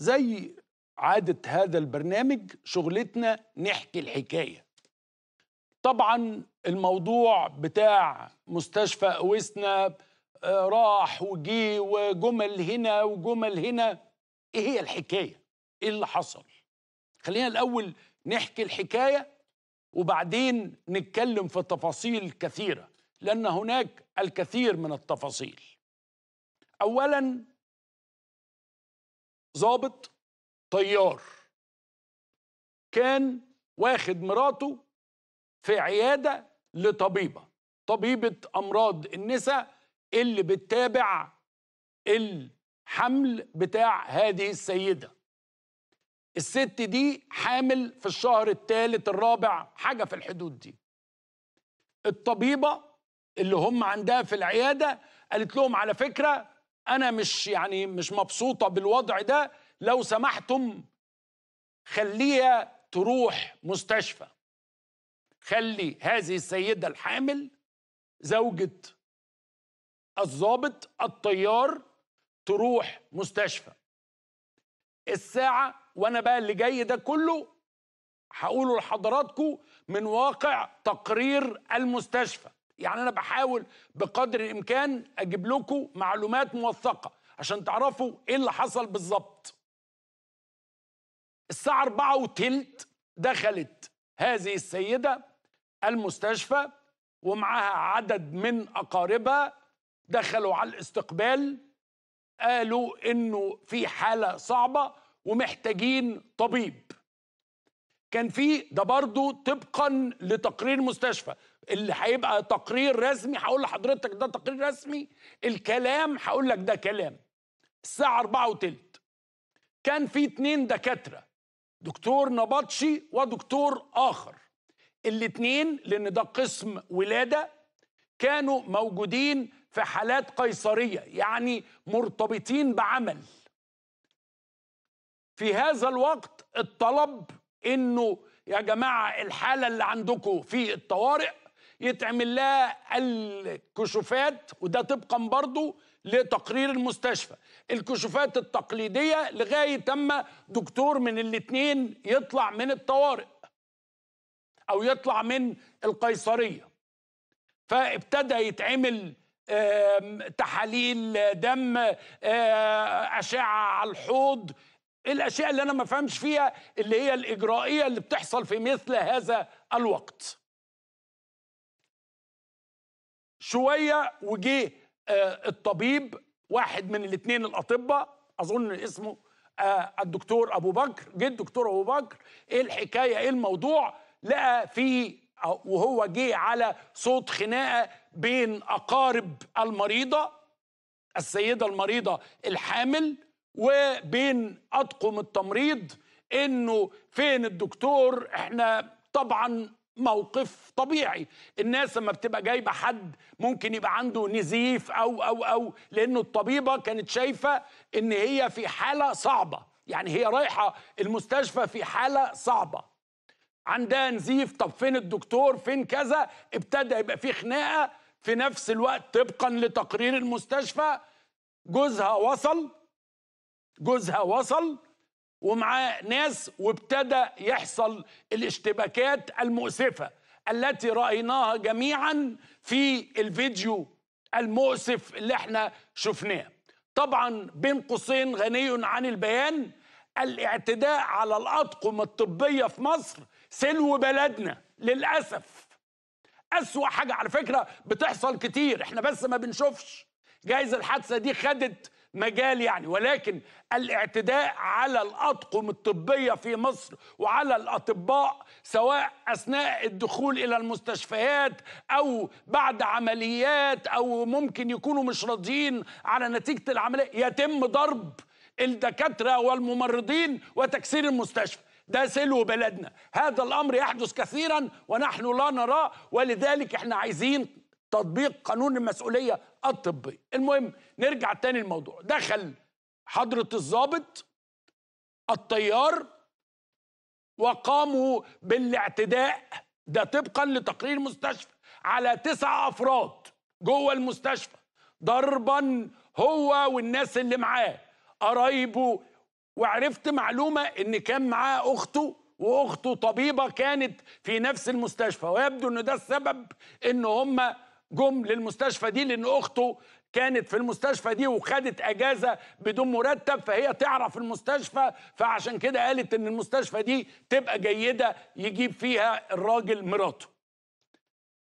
زي عادة هذا البرنامج شغلتنا نحكي الحكاية طبعا الموضوع بتاع مستشفى أويسنا آه، راح وجي وجمل هنا وجمل هنا ايه هي الحكاية ايه اللي حصل خلينا الأول نحكي الحكاية وبعدين نتكلم في تفاصيل كثيرة لأن هناك الكثير من التفاصيل أولا ظابط طيار كان واخد مراته في عياده لطبيبه طبيبه امراض النساء اللي بتتابع الحمل بتاع هذه السيده الست دي حامل في الشهر الثالث الرابع حاجه في الحدود دي الطبيبه اللي هم عندها في العياده قالت لهم على فكره انا مش يعني مش مبسوطه بالوضع ده لو سمحتم خليها تروح مستشفى خلي هذه السيده الحامل زوجة الضابط الطيار تروح مستشفى الساعة وأنا بقى اللي جاي ده كله هقوله لحضراتكم من واقع تقرير المستشفى يعني انا بحاول بقدر الامكان اجيب لكم معلومات موثقه عشان تعرفوا ايه اللي حصل بالظبط الساعه 4 وتلت دخلت هذه السيده المستشفى ومعها عدد من اقاربها دخلوا على الاستقبال قالوا انه في حاله صعبه ومحتاجين طبيب كان في ده برضو طبقا لتقرير مستشفى اللي هيبقى تقرير رسمي هقول لحضرتك ده تقرير رسمي الكلام هقول لك ده كلام الساعة أربعة وتلت كان في اتنين دكاترة دكتور نبطشي ودكتور آخر الاتنين لأن ده قسم ولادة كانوا موجودين في حالات قيصرية يعني مرتبطين بعمل في هذا الوقت الطلب انه يا جماعه الحاله اللي عندكم في الطوارئ يتعمل لها الكشوفات وده طبقا برضه لتقرير المستشفى الكشوفات التقليديه لغايه اما دكتور من الاثنين يطلع من الطوارئ او يطلع من القيصريه فابتدى يتعمل تحاليل دم آه، اشعه على الحوض ايه الاشياء اللي انا ما فهمش فيها اللي هي الاجرائيه اللي بتحصل في مثل هذا الوقت شويه وجه آه، الطبيب واحد من الاثنين الاطباء اظن اسمه آه، الدكتور ابو بكر جه الدكتور ابو بكر ايه الحكايه ايه الموضوع لقى في وهو جه على صوت خناقه بين اقارب المريضه السيده المريضه الحامل وبين اطقم التمريض انه فين الدكتور احنا طبعا موقف طبيعي الناس لما بتبقى جايبه حد ممكن يبقى عنده نزيف او او او لانه الطبيبه كانت شايفه ان هي في حاله صعبه يعني هي رايحه المستشفى في حاله صعبه عندها نزيف طب فين الدكتور فين كذا ابتدى يبقى في خناقه في نفس الوقت طبقا لتقرير المستشفى جوزها وصل جوزها وصل ومعاه ناس وابتدى يحصل الاشتباكات المؤسفه التي رايناها جميعا في الفيديو المؤسف اللي احنا شفناه طبعا بين قوسين غني عن البيان الاعتداء على الأطقم الطبية في مصر سلو بلدنا للأسف أسوأ حاجة على فكرة بتحصل كتير احنا بس ما بنشوفش جايز الحادثة دي خدت مجال يعني ولكن الاعتداء على الأطقم الطبية في مصر وعلى الأطباء سواء أثناء الدخول إلى المستشفيات أو بعد عمليات أو ممكن يكونوا مش راضيين على نتيجة العملية يتم ضرب الدكاترة والممرضين وتكسير المستشفى ده سلو بلدنا هذا الأمر يحدث كثيرا ونحن لا نراه ولذلك احنا عايزين تطبيق قانون المسؤوليه الطبيه المهم نرجع تاني الموضوع دخل حضره الضابط الطيار وقاموا بالاعتداء ده طبقا لتقرير المستشفى على تسع افراد جوه المستشفى ضربا هو والناس اللي معاه قرايبه وعرفت معلومه ان كان معاه اخته واخته طبيبه كانت في نفس المستشفى ويبدو ان ده السبب ان هم جم للمستشفى دي لان اخته كانت في المستشفى دي وخدت اجازه بدون مرتب فهي تعرف المستشفى فعشان كده قالت ان المستشفى دي تبقى جيده يجيب فيها الراجل مراته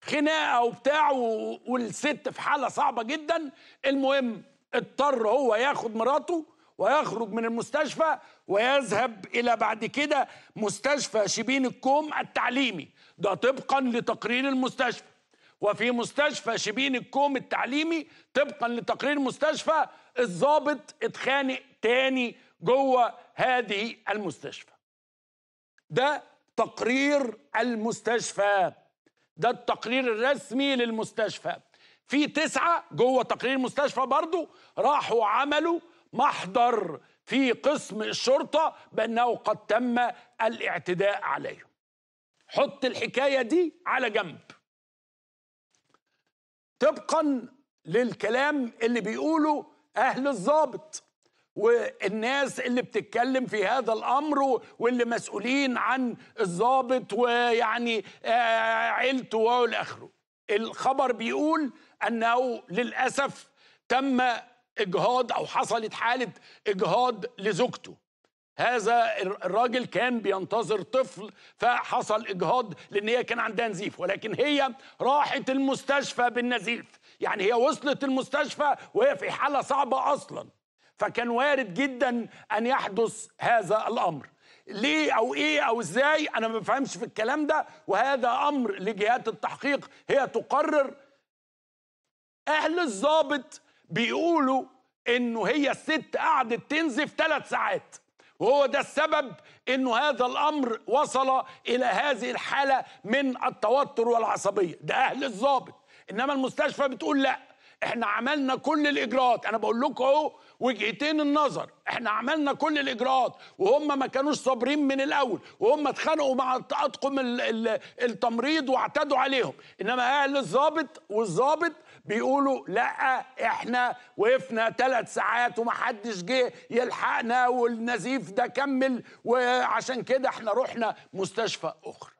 خناقه وبتاع والست في حاله صعبه جدا المهم اضطر هو ياخد مراته ويخرج من المستشفى ويذهب الى بعد كده مستشفى شبين الكوم التعليمي ده طبقا لتقرير المستشفى وفي مستشفى شبين الكوم التعليمي طبقا لتقرير مستشفى الضابط اتخانق تاني جوه هذه المستشفى ده تقرير المستشفى ده التقرير الرسمي للمستشفى في تسعة جوه تقرير مستشفى برضو راحوا عملوا محضر في قسم الشرطة بأنه قد تم الاعتداء عليهم حط الحكاية دي على جنب طبقا للكلام اللي بيقوله أهل الظابط والناس اللي بتتكلم في هذا الامر واللي مسؤولين عن الظابط ويعني آه، عيلته والى اخره. الخبر بيقول انه للاسف تم اجهاض او حصلت حاله اجهاض لزوجته هذا الراجل كان بينتظر طفل فحصل اجهاض لان هي كان عندها نزيف ولكن هي راحت المستشفى بالنزيف يعني هي وصلت المستشفى وهي في حاله صعبه اصلا فكان وارد جدا ان يحدث هذا الامر ليه او ايه او ازاي انا ما بفهمش في الكلام ده وهذا امر لجهات التحقيق هي تقرر اهل الضابط بيقولوا انه هي الست قعدت تنزف ثلاث ساعات وهو ده السبب انه هذا الامر وصل الى هذه الحاله من التوتر والعصبيه ده اهل الظابط انما المستشفى بتقول لا احنا عملنا كل الاجراءات انا بقول لكم اهو وجهتين النظر احنا عملنا كل الاجراءات وهم ما كانوش صابرين من الاول وهم اتخانقوا مع اطقم التمريض واعتدوا عليهم انما قال الظابط والظابط بيقولوا لا احنا وقفنا ثلاث ساعات ومحدش جه يلحقنا والنزيف ده كمل وعشان كده احنا رحنا مستشفى اخرى